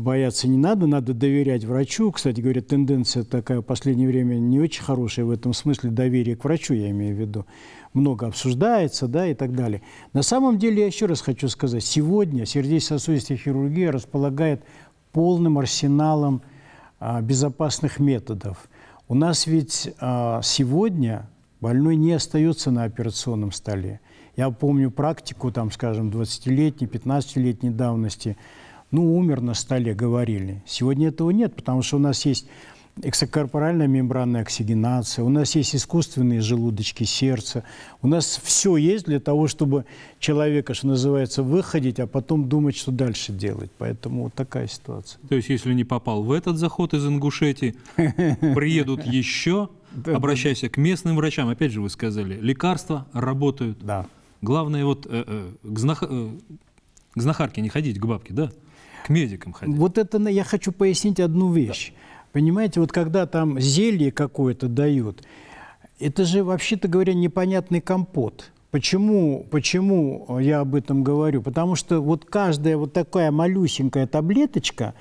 Бояться не надо, надо доверять врачу. Кстати говоря, тенденция такая в последнее время не очень хорошая в этом смысле доверие к врачу, я имею в виду. Много обсуждается, да, и так далее. На самом деле, я еще раз хочу сказать, сегодня сердечно-сосудистая хирургия располагает полным арсеналом а, безопасных методов. У нас ведь а, сегодня больной не остается на операционном столе. Я помню практику, там, скажем, 20-летней, 15-летней давности – ну, умер на столе, говорили. Сегодня этого нет, потому что у нас есть эксокорпоральная мембранная оксигенация, у нас есть искусственные желудочки, сердце. У нас все есть для того, чтобы человека, что называется, выходить, а потом думать, что дальше делать. Поэтому вот такая ситуация. То есть, если не попал в этот заход из Ингушетии, приедут еще, обращайся к местным врачам. Опять же, вы сказали, лекарства работают. Да. Главное вот э, э, э, к знахарке не ходить, к бабке, да? К медикам ходить. Вот это я хочу пояснить одну вещь. Да. Понимаете, вот когда там зелье какое-то дают, это же, вообще-то говоря, непонятный компот. Почему, почему я об этом говорю? Потому что вот каждая вот такая малюсенькая таблеточка,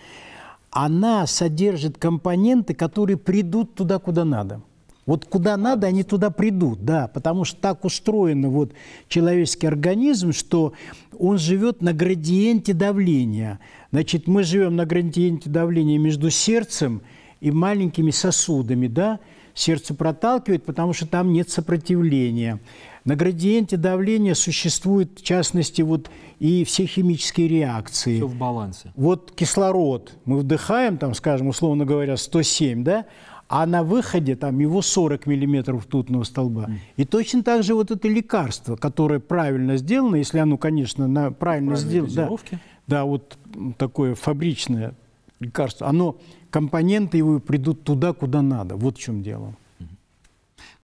она содержит компоненты, которые придут туда, куда надо. Вот куда надо, они туда придут, да, потому что так устроен вот человеческий организм, что он живет на градиенте давления. Значит, мы живем на градиенте давления между сердцем и маленькими сосудами, да, сердце проталкивает, потому что там нет сопротивления. На градиенте давления существуют, в частности, вот и все химические реакции. Все в балансе. Вот кислород мы вдыхаем, там, скажем, условно говоря, 107, да, а на выходе там его 40 миллиметров тутного столба. Mm. И точно так же вот это лекарство, которое правильно сделано, если оно, конечно, на правильно сделано, да, да, вот такое фабричное лекарство, оно, компоненты его придут туда, куда надо. Вот в чем дело.